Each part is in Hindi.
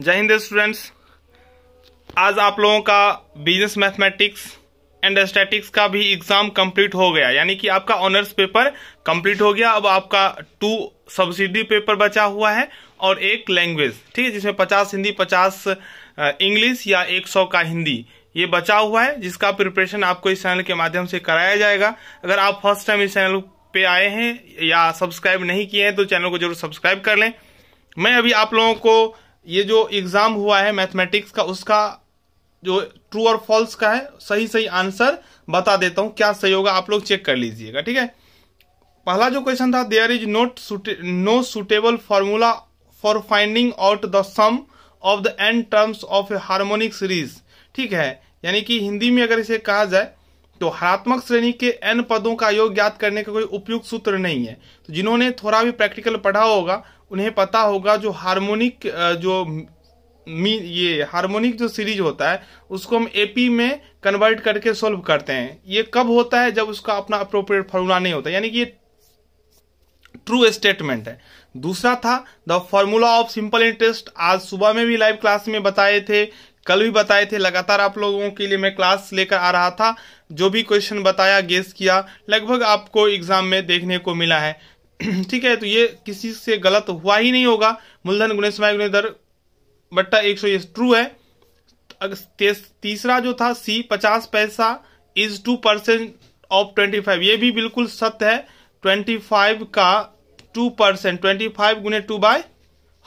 जय हिंद स्टूडेंट्स आज आप लोगों का बिजनेस मैथमेटिक्स एंड स्टैटिक्स का भी एग्जाम कंप्लीट हो गया यानी कि आपका ऑनर्स पेपर कंप्लीट हो गया अब आपका टू सब्सिडी पेपर बचा हुआ है और एक लैंग्वेज ठीक है जिसमें पचास हिंदी पचास इंग्लिश या एक सौ का हिंदी ये बचा हुआ है जिसका प्रिपरेशन आपको इस चैनल के माध्यम से कराया जाएगा अगर आप फर्स्ट टाइम इस चैनल पे आए हैं या सब्सक्राइब नहीं किए हैं तो चैनल को जरूर सब्सक्राइब कर लें मैं अभी आप लोगों को ये जो एग्जाम हुआ है मैथमेटिक्स का उसका जो ट्रू और फॉल्स का है सही सही आंसर बता देता हूं क्या सही होगा आप लोग चेक कर लीजिएगा ठीक है पहला जो क्वेश्चन था there is not no suitable formula for finding out the sum of the end terms of a harmonic series ठीक है यानी कि हिंदी में अगर इसे कहा जाए तो हरात्मक श्रेणी के एन पदों का योग ज्ञात करने का कोई उपयुक्त सूत्र नहीं है तो जिन्होंने थोड़ा भी प्रैक्टिकल पढ़ा होगा उन्हें पता होगा जो हार्मोनिक जो मी ये हार्मोनिक जो सीरीज होता है उसको हम एपी में कन्वर्ट करके सोल्व करते हैं ये कब होता है जब उसका अपना अप्रोप्रिएट फॉर्मूला नहीं होता यानी कि ये ट्रू स्टेटमेंट है दूसरा था the formula of simple interest आज सुबह में भी लाइव क्लास में बताए थे कल भी बताए थे लगातार आप लोगों के लिए मैं क्लास लेकर आ रहा था जो भी क्वेश्चन बताया गेस किया लगभग आपको एग्जाम में देखने को मिला है ठीक है तो ये किसी से गलत हुआ ही नहीं होगा मूलधन गुणे समय गुणे दर बट्टा एक सौ ट्रू है तीसरा जो था सी पचास पैसा is two percent of twenty five ये भी बिल्कुल सत्य है ट्वेंटी फाइव का टू परसेंट ट्वेंटी फाइव गुने टू बाय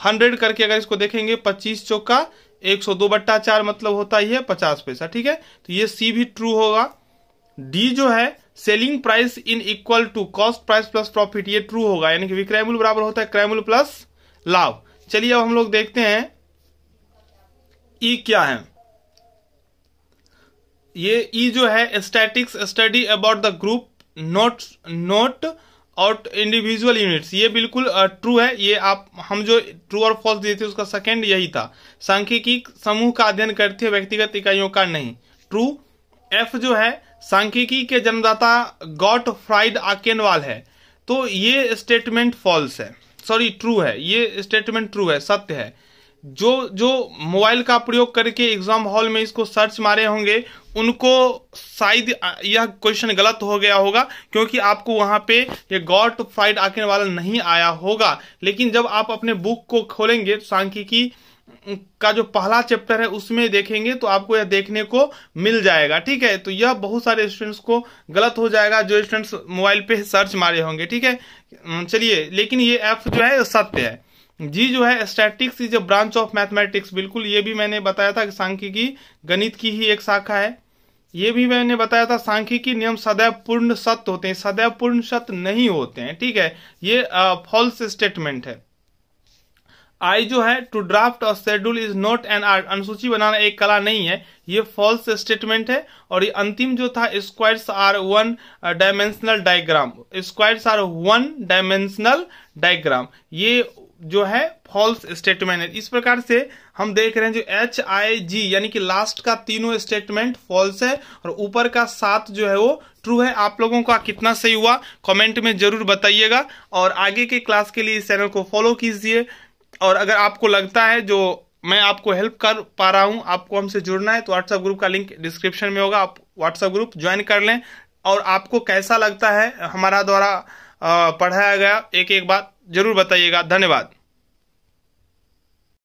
हंड्रेड करके अगर इसको देखेंगे पच्चीस चौका एक सौ दो बट्टा चार मतलब होता ही है पचास पैसा ठीक है तो ये सी भी ट्रू होगा डी जो है selling price in equal to cost price plus profit ये ट्रू होगा यानी कि विक्रय मूल्य बराबर होता है क्रय मूल्य प्लस लाभ चलिए अब हम लोग देखते हैं ई e क्या है ये ई e जो है statistics study about the group not not और इंडिविजुअल यूनिट्स ये बिल्कुल ट्रू है ये आप हम जो ट्रू और फॉल्स दिए थे उसका सेकंड यही था सांख्यिकी समूह का अध्ययन करती है व्यक्तिगत इकाइयों का नहीं ट्रू एफ जो है सांख्यिकी के जन्मदाता गॉट फ्राइड आकेनवाल है तो ये स्टेटमेंट फॉल्स है सॉरी ट्रू है ये स्टेटमेंट ट्रू है सत्य है जो जो मोबाइल का प्रयोग करके एग्जाम हॉल में इसको सर्च मारे होंगे उनको शायद यह क्वेश्चन गलत हो गया होगा क्योंकि आपको वहां पे ये गॉट फ्राइड आकेनवाल नहीं आया होगा लेकिन जब आप अपने बुक को खोलेंगे सांख्यिकी का जो पहला चैप्टर है उसमें देखेंगे तो आपको यह देखने को मिल जाएगा ठीक है तो यह बहुत सारे स्टूडेंट्स को गलत हो जाएगा जो स्टूडेंट्स मोबाइल पे सर्च मारे होंगे ठीक है चलिए लेकिन ये ऐप जो है सत्य है जी जो है statistics is a branch of mathematics बिल्कुल ये भी मैंने बताया था कि सांख्यिकी गणित की ही एक शाखा है ये भी मैंने बताया था सांख्यिकी नियम सदैव पूर्ण सत्य होते हैं सदैव पूर्ण सत्य नहीं होते हैं ठीक है ये फॉल्स स्टेटमेंट है आई जो है टू ड्राफ्ट और schedule is not an art अनुसूची बनाना एक कला नहीं है ये फॉल्स स्टेटमेंट है और ये अंतिम जो था squares are one dimensional diagram squares are one dimensional diagram ये जो है फॉल्स स्टेटमेंट है इस प्रकार से हम देख रहे हैं जो एच आई जी यानी कि लास्ट का तीनों स्टेटमेंट फॉल्स है और ऊपर का सात जो है वो ट्रू है आप लोगों का कितना सही हुआ कमेंट में जरूर बताइएगा और आगे के क्लास के लिए इस चैनल को फॉलो कीजिए और अगर आपको लगता है जो मैं आपको हेल्प कर पा रहा हूँ आपको हमसे जुड़ना है तो व्हाट्सएप ग्रुप का लिंक डिस्क्रिप्शन में होगा आप व्हाट्सएप ग्रुप ज्वाइन कर लें और आपको कैसा लगता है हमारा द्वारा पढ़ाया गया एक एक बात जरूर बताइएगा धन्यवाद